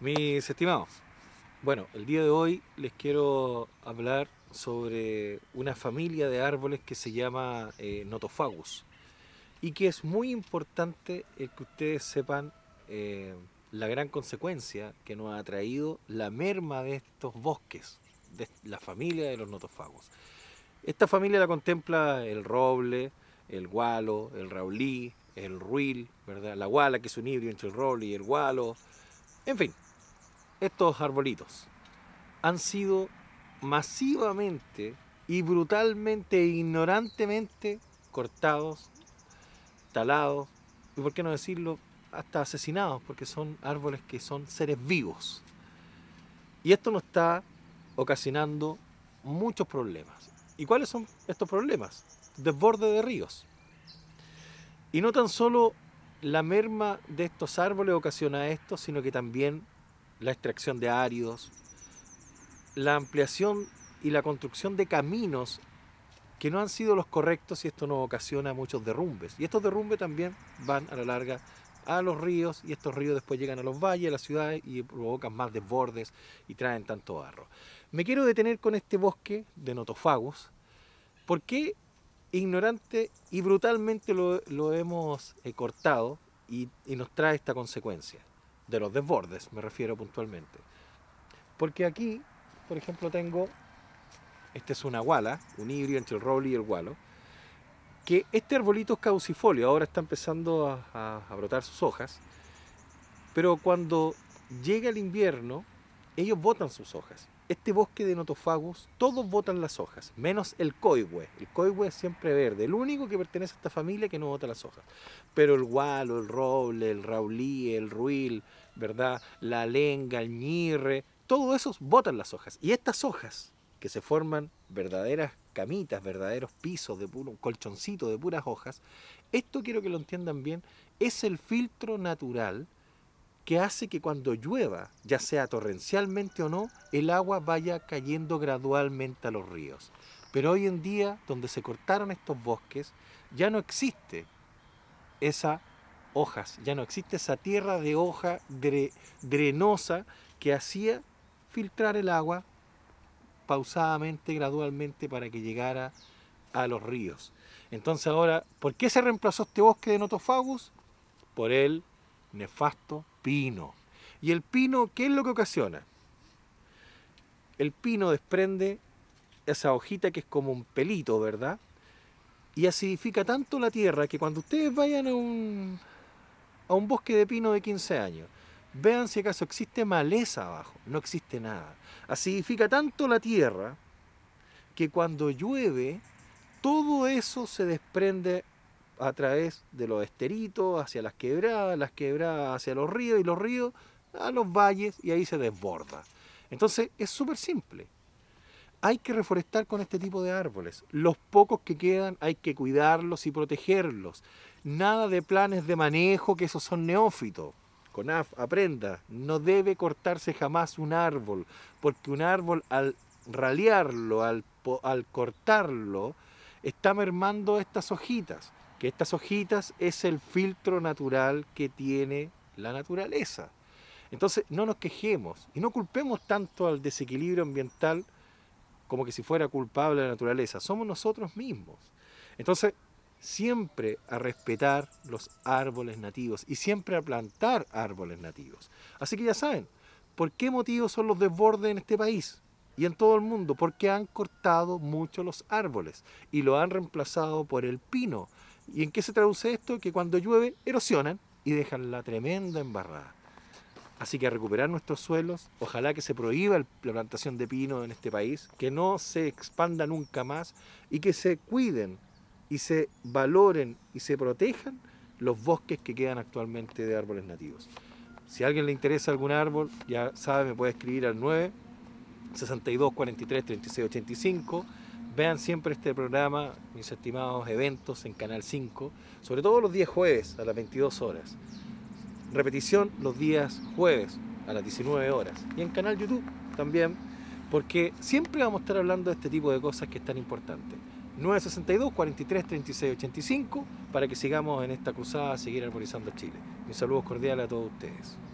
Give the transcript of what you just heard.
Mis estimados, bueno, el día de hoy les quiero hablar sobre una familia de árboles que se llama eh, y que es muy importante que ustedes sepan eh, la gran consecuencia que nos ha traído la merma de estos bosques, de la familia de los notofagos. Esta familia la contempla el roble, el gualo, el raulí, el ruil, ¿verdad? la guala que es un híbrido entre el roble y el gualo, en fin, estos arbolitos han sido masivamente y brutalmente e ignorantemente cortados, talados, y por qué no decirlo, hasta asesinados, porque son árboles que son seres vivos. Y esto nos está ocasionando muchos problemas. ¿Y cuáles son estos problemas? Desborde de ríos. Y no tan solo la merma de estos árboles ocasiona esto, sino que también la extracción de áridos, la ampliación y la construcción de caminos que no han sido los correctos y esto nos ocasiona muchos derrumbes. Y estos derrumbes también van a la larga a los ríos y estos ríos después llegan a los valles, a las ciudades y provocan más desbordes y traen tanto barro. Me quiero detener con este bosque de notofagos porque ignorante y brutalmente lo, hemos eh, cortado y nos trae esta consecuencia de los desbordes, me refiero puntualmente. Porque aquí, por ejemplo, tengo, este es una guala, un híbrido entre el roble y el gualo, que este arbolito es caducifolio, ahora está empezando a, brotar sus hojas, pero cuando llega el invierno, ellos botan sus hojas este bosque de notofagos, todos botan las hojas, menos el coihue. El coihue es siempre verde, el único que pertenece a esta familia que no bota las hojas. Pero el gualo, el roble, el raulí, el ruil, ¿verdad? La lenga, el ñirre, todos esos botan las hojas. Y estas hojas, que se forman verdaderas camitas, verdaderos pisos, de un colchoncito de puras hojas, esto quiero que lo entiendan bien, es el filtro natural que hace que cuando llueva, ya sea torrencialmente o no, el agua vaya cayendo gradualmente a los ríos. Pero hoy en día, donde se cortaron estos bosques, ya no existe esa hojas, ya no existe esa tierra de hoja drenosa que hacía filtrar el agua pausadamente, gradualmente, para que llegara a los ríos. Entonces ahora, ¿por qué se reemplazó este bosque de Notofagus? Por el nefasto pino. ¿Y el pino qué es lo que ocasiona? El pino desprende esa hojita que es como un pelito, ¿verdad? Y acidifica tanto la tierra que cuando ustedes vayan a un, a un bosque de pino de 15 años, vean si acaso existe maleza abajo, no existe nada. Acidifica tanto la tierra que cuando llueve, todo eso se desprende a través de los esteritos, hacia las quebradas, las quebradas hacia los ríos y los ríos a los valles y ahí se desborda. Entonces es súper simple. Hay que reforestar con este tipo de árboles. Los pocos que quedan hay que cuidarlos y protegerlos. Nada de planes de manejo, que esos son neófitos. CONAF, aprenda, no debe cortarse jamás un árbol, porque un árbol al ralearlo, al, al cortarlo, está mermando estas hojitas estas hojitas es el filtro natural que tiene la naturaleza. Entonces no nos quejemos y no culpemos tanto al desequilibrio ambiental como que si fuera culpable la naturaleza, somos nosotros mismos. Entonces siempre a respetar los árboles nativos y siempre a plantar árboles nativos. Así que ya saben, ¿por qué motivos son los desbordes en este país? y en todo el mundo porque han cortado mucho los árboles y lo han reemplazado por el pino. ¿Y en qué se traduce esto? Que cuando llueve erosionan y dejan la tremenda embarrada. Así que a recuperar nuestros suelos, ojalá que se prohíba la plantación de pino en este país, que no se expanda nunca más y que se cuiden y se valoren y se protejan los bosques que quedan actualmente de árboles nativos. Si a alguien le interesa algún árbol, ya sabe, me puede escribir al 9 62 43 36 85 Vean siempre este programa, mis estimados eventos en Canal 5, sobre todo los días jueves a las 22 horas. Repetición los días jueves a las 19 horas. Y en Canal YouTube también, porque siempre vamos a estar hablando de este tipo de cosas que es tan importante. 962 43 36 85 para que sigamos en esta cruzada a seguir armonizando Chile. Mis saludos cordiales a todos ustedes.